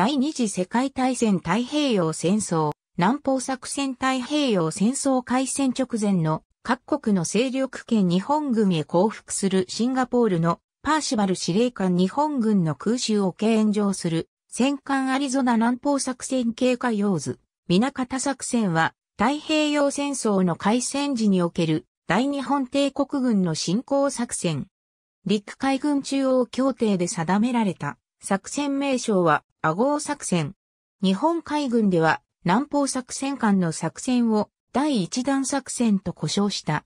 第二次世界大戦太平洋戦争、南方作戦太平洋戦争開戦直前の各国の勢力圏日本軍へ降伏するシンガポールのパーシバル司令官日本軍の空襲を敬遠上する戦艦アリゾナ南方作戦経過用図、港方作戦は太平洋戦争の開戦時における大日本帝国軍の侵攻作戦。陸海軍中央協定で定められた作戦名称は、阿合作戦。日本海軍では、南方作戦間の作戦を第一弾作戦と呼称した。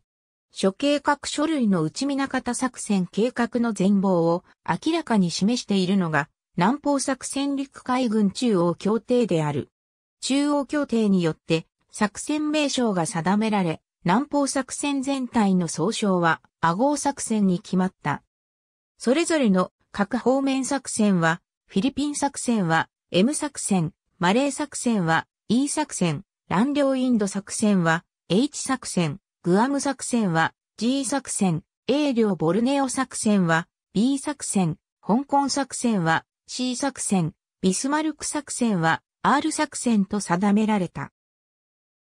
諸計画書類の内港方作戦計画の全貌を明らかに示しているのが、南方作戦陸海軍中央協定である。中央協定によって、作戦名称が定められ、南方作戦全体の総称は、阿合作戦に決まった。それぞれの各方面作戦は、フィリピン作戦は、M 作戦、マレー作戦は、E 作戦、乱陵インド作戦は、H 作戦、グアム作戦は、G 作戦、A 領ボルネオ作戦は、B 作戦、香港作戦は、C 作戦、ビスマルク作戦は、R 作戦と定められた。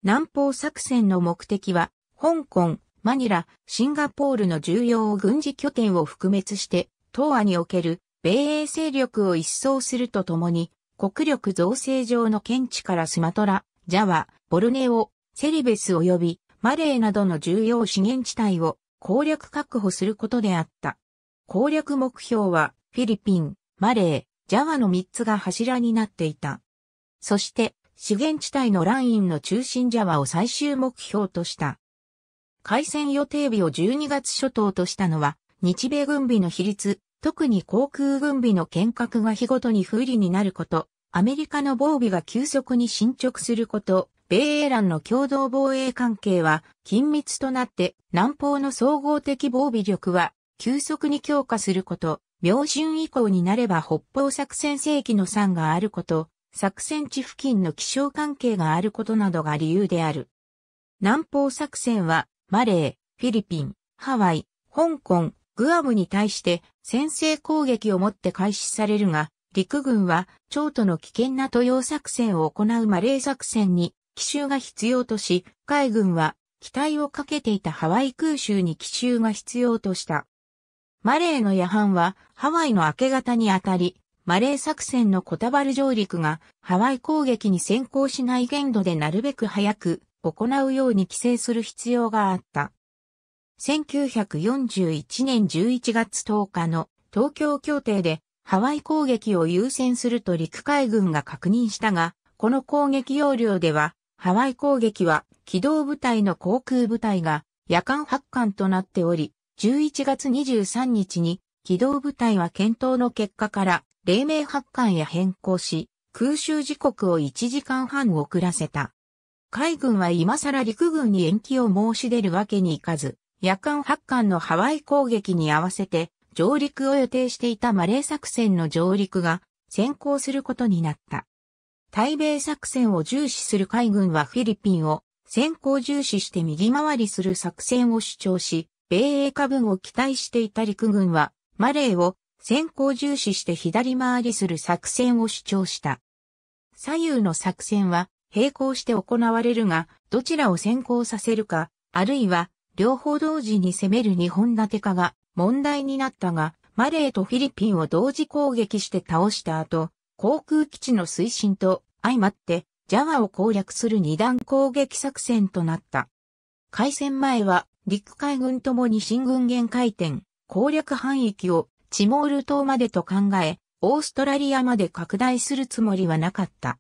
南方作戦の目的は、香港、マニラ、シンガポールの重要軍事拠点を覆滅して、東亜における米英勢力を一掃するとともに、国力造成上の見地からスマトラ、ジャワ、ボルネオ、セリベス及びマレーなどの重要資源地帯を攻略確保することであった。攻略目標はフィリピン、マレー、ジャワの3つが柱になっていた。そして資源地帯のラインの中心ジャワを最終目標とした。開戦予定日を12月初頭としたのは日米軍備の比率、特に航空軍備の見学が日ごとに不利になること、アメリカの防備が急速に進捗すること、米英蘭の共同防衛関係は緊密となって南方の総合的防備力は急速に強化すること、明春以降になれば北方作戦世紀の3があること、作戦地付近の気象関係があることなどが理由である。南方作戦はマレー、フィリピン、ハワイ、香港、グアムに対して先制攻撃をもって開始されるが、陸軍は、長都の危険な豊洋作戦を行うマレー作戦に、奇襲が必要とし、海軍は、機体をかけていたハワイ空襲に奇襲が必要とした。マレーの夜半は、ハワイの明け方にあたり、マレー作戦のコタバル上陸が、ハワイ攻撃に先行しない限度でなるべく早く、行うように規制する必要があった。1941年11月10日の東京協定でハワイ攻撃を優先すると陸海軍が確認したが、この攻撃要領では、ハワイ攻撃は機動部隊の航空部隊が夜間発艦となっており、11月23日に機動部隊は検討の結果から黎明発艦へ変更し、空襲時刻を1時間半遅らせた。海軍は今更陸軍に延期を申し出るわけにいかず、夜間発艦のハワイ攻撃に合わせて上陸を予定していたマレー作戦の上陸が先行することになった。対米作戦を重視する海軍はフィリピンを先行重視して右回りする作戦を主張し、米英化分を期待していた陸軍はマレーを先行重視して左回りする作戦を主張した。左右の作戦は並行して行われるが、どちらを先行させるか、あるいは両方同時に攻める2本立て化が問題になったが、マレーとフィリピンを同時攻撃して倒した後、航空基地の推進と相まってジャワを攻略する二段攻撃作戦となった。開戦前は陸海軍ともに新軍限界点、攻略範囲をチモール島までと考え、オーストラリアまで拡大するつもりはなかった。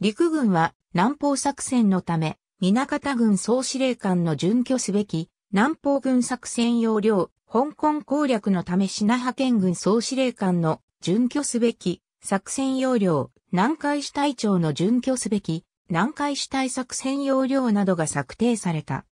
陸軍は南方作戦のため、南方軍総司令官の準拠すべき、南方軍作戦要領、香港攻略のため品派遣軍総司令官の準拠すべき、作戦要領、南海支隊長の準拠すべき、南海支隊作戦要領などが策定された。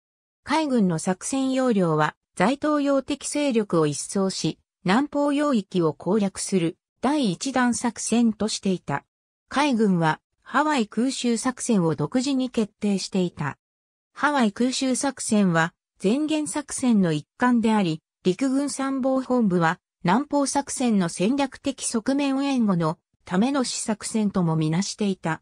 海軍の作戦要領は、在東洋的勢力を一掃し、南方領域を攻略する第一弾作戦としていた。海軍はハワイ空襲作戦を独自に決定していた。ハワイ空襲作戦は前言作戦の一環であり、陸軍参謀本部は南方作戦の戦略的側面援護のための試作戦ともみなしていた。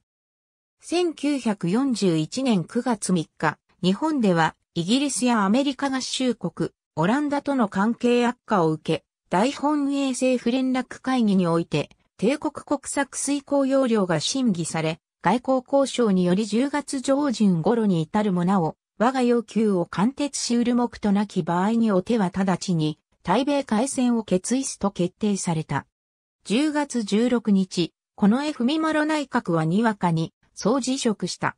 1941年9月3日、日本ではイギリスやアメリカ合衆国、オランダとの関係悪化を受け、大本営政府連絡会議において、帝国国策遂行要領が審議され、外交交渉により10月上旬頃に至るもなお、我が要求を貫徹しうる目となき場合にお手は直ちに、対米改戦を決意すと決定された。10月16日、この絵ミマ内閣はにわかに、総辞職した。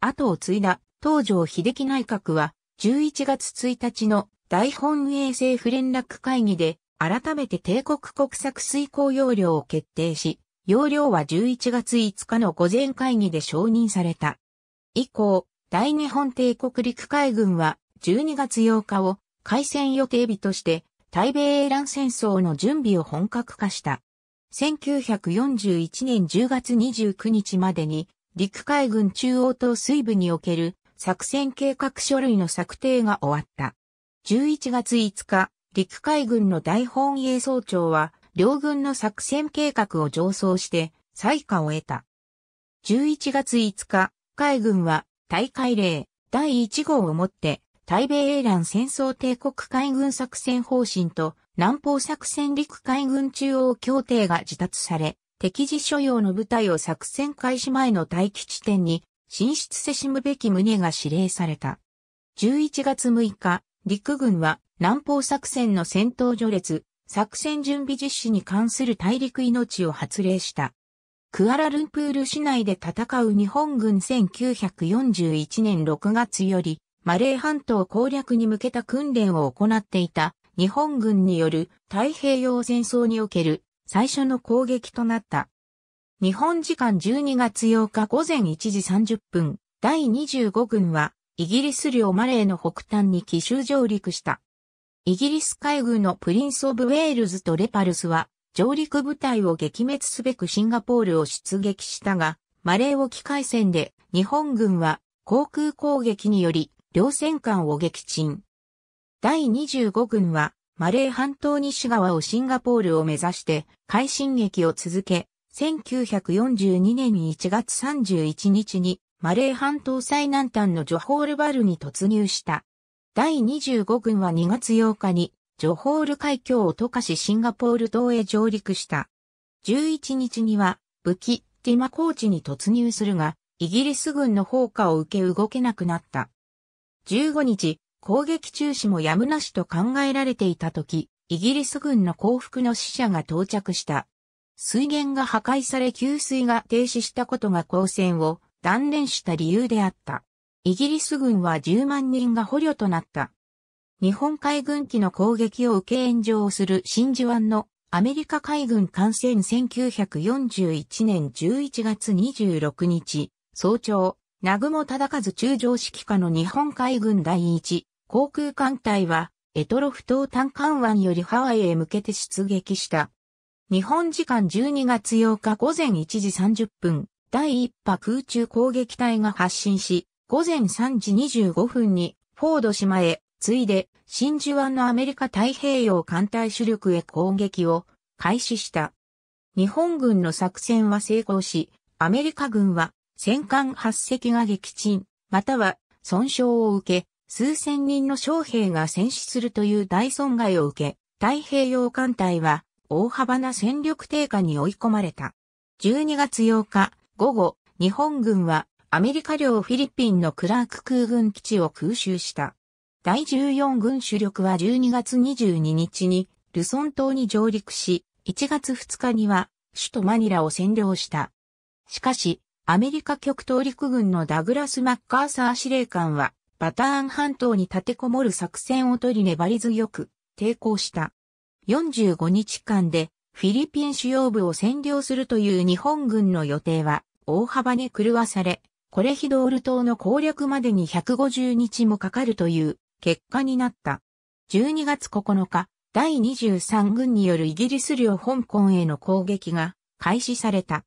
後を継いだ、東条秀樹内閣は、11月1日の大本営政府連絡会議で、改めて帝国国策遂行要領を決定し、要領は11月5日の午前会議で承認された。以降、大日本帝国陸海軍は12月8日を開戦予定日として、対米英乱戦争の準備を本格化した。1941年10月29日までに、陸海軍中央島水部における作戦計画書類の策定が終わった。11月5日、陸海軍の大本営総長は、両軍の作戦計画を上奏して、採火を得た。11月5日、海軍は、大会令第1号をもって、対米英蘭戦争帝国海軍作戦方針と、南方作戦陸海軍中央協定が自達され、敵地所要の部隊を作戦開始前の待機地点に進出せしむべき旨が指令された。11月6日、陸軍は南方作戦の戦闘序列、作戦準備実施に関する大陸命を発令した。クアラルンプール市内で戦う日本軍1941年6月より、マレー半島攻略に向けた訓練を行っていた日本軍による太平洋戦争における最初の攻撃となった。日本時間12月8日午前1時30分、第25軍はイギリス領マレーの北端に奇襲上陸した。イギリス海軍のプリンス・オブ・ウェールズとレパルスは、上陸部隊を撃滅すべくシンガポールを出撃したが、マレー沖海戦で日本軍は航空攻撃により両戦艦を撃沈。第25軍はマレー半島西側をシンガポールを目指して快進撃を続け、1942年1月31日にマレー半島最南端のジョホールバルに突入した。第25軍は2月8日に、ジョホール海峡を溶かしシンガポール島へ上陸した。11日には、武器、ティマコーチに突入するが、イギリス軍の砲火を受け動けなくなった。15日、攻撃中止もやむなしと考えられていた時、イギリス軍の降伏の死者が到着した。水源が破壊され給水が停止したことが交戦を断念した理由であった。イギリス軍は10万人が捕虜となった。日本海軍機の攻撃を受け炎上する真珠湾のアメリカ海軍艦船1941年11月26日、早朝、南雲忠和中将指揮下の日本海軍第一航空艦隊は、エトロフ島単艦湾よりハワイへ向けて出撃した。日本時間12月8日午前1時30分、第1波空中攻撃隊が発進し、午前3時25分にフォード島へ、ついで真珠湾のアメリカ太平洋艦隊主力へ攻撃を開始した。日本軍の作戦は成功し、アメリカ軍は戦艦8隻が撃沈、または損傷を受け、数千人の将兵が戦死するという大損害を受け、太平洋艦隊は大幅な戦力低下に追い込まれた。12月8日午後、日本軍はアメリカ領フィリピンのクラーク空軍基地を空襲した。第14軍主力は12月22日にルソン島に上陸し、1月2日には首都マニラを占領した。しかし、アメリカ極東陸軍のダグラス・マッカーサー司令官は、バターン半島に立てこもる作戦を取り粘り強く抵抗した。45日間でフィリピン主要部を占領するという日本軍の予定は大幅に狂わされ、コレヒドール島の攻略までに150日もかかるという結果になった。12月9日、第23軍によるイギリス領香港への攻撃が開始された。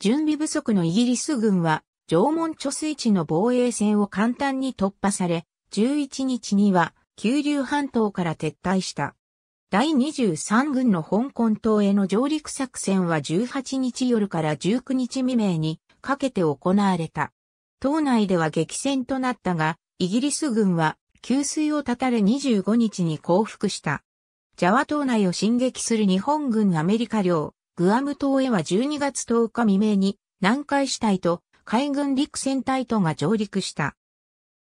準備不足のイギリス軍は縄文貯水池の防衛線を簡単に突破され、11日には九流半島から撤退した。第23軍の香港島への上陸作戦は18日夜から19日未明にかけて行われた。島内では激戦となったが、イギリス軍は給水を断たれ25日に降伏した。ジャワ島内を進撃する日本軍アメリカ領、グアム島へは12月10日未明に南海支隊と海軍陸戦隊とが上陸した。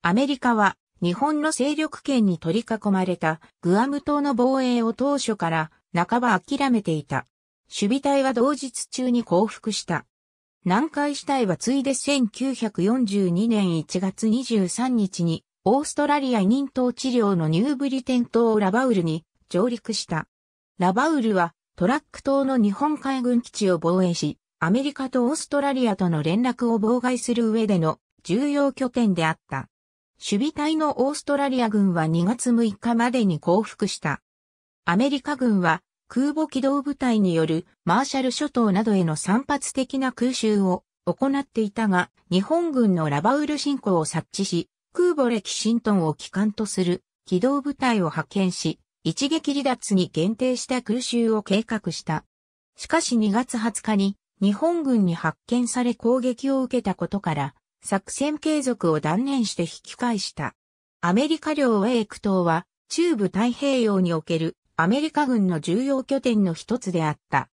アメリカは日本の勢力圏に取り囲まれたグアム島の防衛を当初から半ば諦めていた。守備隊は同日中に降伏した。南海死体はついで1942年1月23日に、オーストラリア任頭治療のニューブリテン島ラバウルに上陸した。ラバウルはトラック島の日本海軍基地を防衛し、アメリカとオーストラリアとの連絡を妨害する上での重要拠点であった。守備隊のオーストラリア軍は2月6日までに降伏した。アメリカ軍は空母機動部隊によるマーシャル諸島などへの散発的な空襲を行っていたが、日本軍のラバウル侵攻を察知し、空母歴シントンを機関とする機動部隊を派遣し、一撃離脱に限定した空襲を計画した。しかし2月20日に日本軍に発見され攻撃を受けたことから、作戦継続を断念して引き返した。アメリカ領ウェイク島は中部太平洋におけるアメリカ軍の重要拠点の一つであった。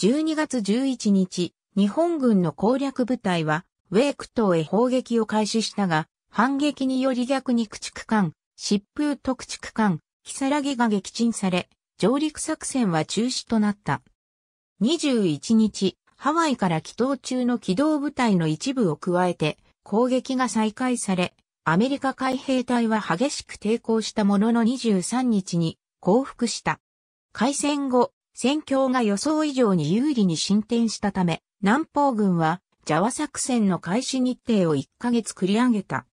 12月11日、日本軍の攻略部隊は、ウェーク島へ砲撃を開始したが、反撃により逆に駆逐艦、疾風特駆逐艦、キサラギが撃沈され、上陸作戦は中止となった。21日、ハワイから帰島中の機動部隊の一部を加えて、攻撃が再開され、アメリカ海兵隊は激しく抵抗したものの23日に降伏した。開戦後、戦況が予想以上に有利に進展したため、南方軍は、ジャワ作戦の開始日程を1ヶ月繰り上げた。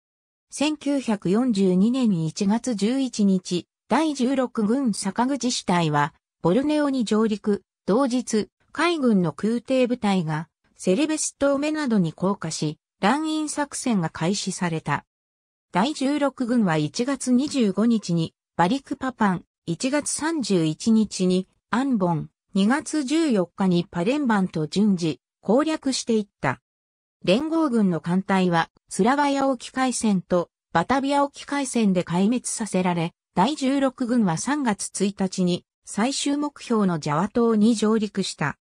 1942年1月11日、第16軍坂口支隊は、ボルネオに上陸、同日、海軍の空挺部隊が、セレベストーメなどに降下し、乱印作戦が開始された。第16軍は1月25日に、バリクパパン、1月31日にアンボン、2月14日にパレンバンと順次攻略していった。連合軍の艦隊はスラバヤ沖海戦とバタビア沖海戦で壊滅させられ、第16軍は3月1日に最終目標のジャワ島に上陸した。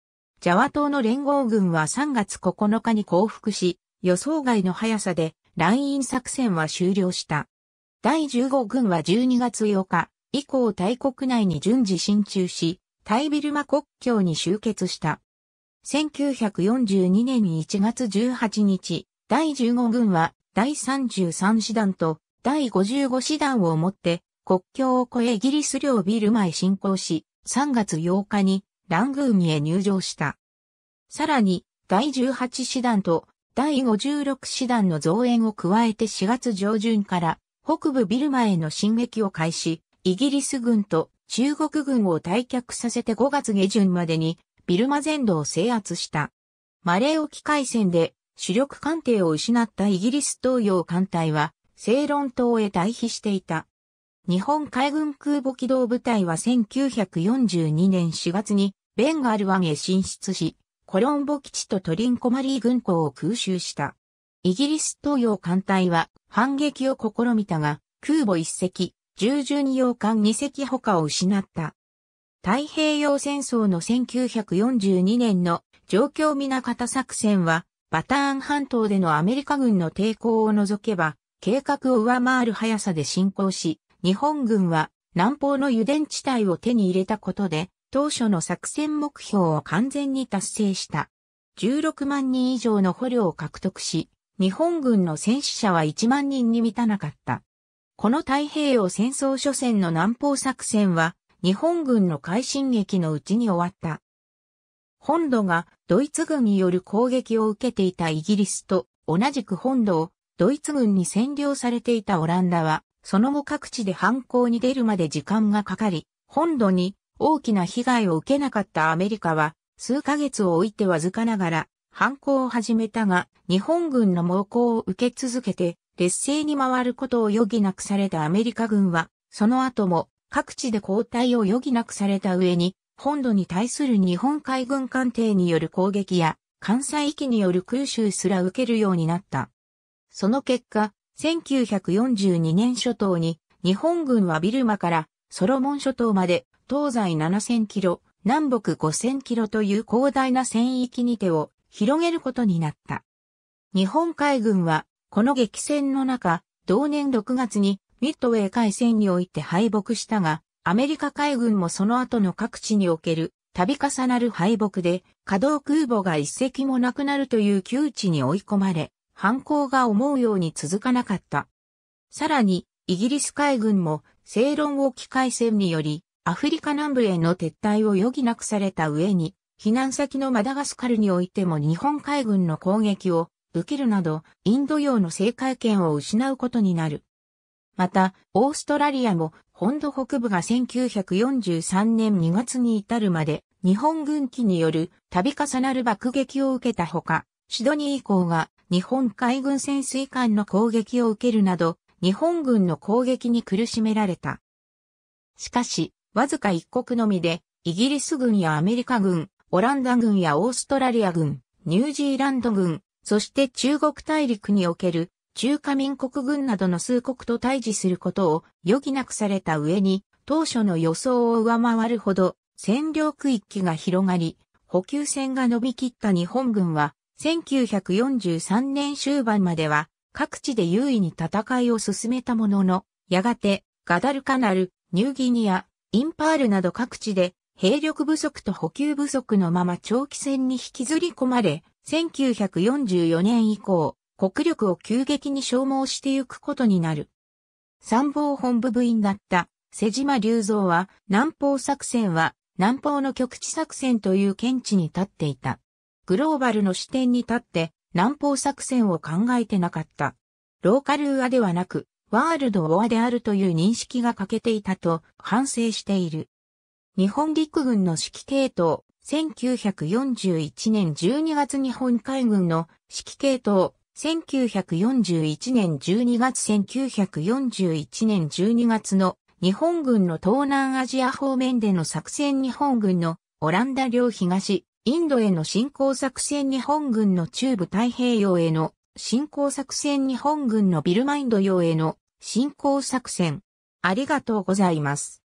ジャワ島の連合軍は3月9日に降伏し、予想外の速さでライン作戦は終了した。第15軍は12月8日、以降大国内に順次進駐し、タイビルマ国境に集結した。1942年1月18日、第15軍は第33師団と第55師団をもって国境を越えイギリス領ビルマへ侵攻し、3月8日にラングーミへ入場した。さらに、第18師団と第56師団の増援を加えて4月上旬から北部ビルマへの進撃を開始、イギリス軍と中国軍を退却させて5月下旬までにビルマ全土を制圧した。マレー沖海戦で主力艦艇を失ったイギリス東洋艦隊は、セイロン島へ退避していた。日本海軍空母機動部隊は1942年4月にベンガル湾へ進出し、コロンボ基地とトリンコマリー軍港を空襲した。イギリス東洋艦隊は反撃を試みたが、空母一隻、従順洋艦2隻他を失った。太平洋戦争の1942年の状況港方作戦は、バターン半島でのアメリカ軍の抵抗を除けば、計画を上回る速さで進行し、日本軍は南方の油田地帯を手に入れたことで、当初の作戦目標を完全に達成した。16万人以上の捕虜を獲得し、日本軍の戦死者は1万人に満たなかった。この太平洋戦争初戦の南方作戦は、日本軍の快進撃のうちに終わった。本土がドイツ軍による攻撃を受けていたイギリスと同じく本土をドイツ軍に占領されていたオランダは、その後各地で反抗に出るまで時間がかかり、本土に大きな被害を受けなかったアメリカは、数ヶ月を置いてわずかながら、反抗を始めたが、日本軍の猛攻を受け続けて、劣勢に回ることを余儀なくされたアメリカ軍は、その後も各地で交代を余儀なくされた上に、本土に対する日本海軍艦艇による攻撃や、関西域による空襲すら受けるようになった。その結果、1942年初頭に日本軍はビルマからソロモン諸島まで東西7000キロ、南北5000キロという広大な戦域に手を広げることになった。日本海軍はこの激戦の中、同年6月にミッドウェー海戦において敗北したが、アメリカ海軍もその後の各地における度重なる敗北で稼働空母が一隻もなくなるという窮地に追い込まれ、反抗が思うように続かなかった。さらに、イギリス海軍も、正論を機海戦により、アフリカ南部への撤退を余儀なくされた上に、避難先のマダガスカルにおいても日本海軍の攻撃を受けるなど、インド洋の政界権を失うことになる。また、オーストラリアも、本土北部が1943年2月に至るまで、日本軍機による度重なる爆撃を受けたほか、シドニー以降が日本海軍潜水艦の攻撃を受けるなど、日本軍の攻撃に苦しめられた。しかし、わずか一国のみで、イギリス軍やアメリカ軍、オランダ軍やオーストラリア軍、ニュージーランド軍、そして中国大陸における中華民国軍などの数国と対峙することを余儀なくされた上に、当初の予想を上回るほど占領区域が広がり、補給線が伸びきった日本軍は、1943年終盤までは各地で優位に戦いを進めたものの、やがてガダルカナル、ニューギニア、インパールなど各地で兵力不足と補給不足のまま長期戦に引きずり込まれ、1944年以降、国力を急激に消耗してゆくことになる。参謀本部部員だった瀬島隆三は南方作戦は南方の局地作戦という見地に立っていた。グローバルの視点に立って南方作戦を考えてなかった。ローカルウアではなく、ワールドウアであるという認識が欠けていたと反省している。日本陸軍の指揮系統、1941年12月日本海軍の指揮系統、1941年12月1941年12月の日本軍の東南アジア方面での作戦日本軍のオランダ領東、インドへの侵攻作戦日本軍の中部太平洋への侵攻作戦日本軍のビルマインド洋への侵攻作戦。ありがとうございます。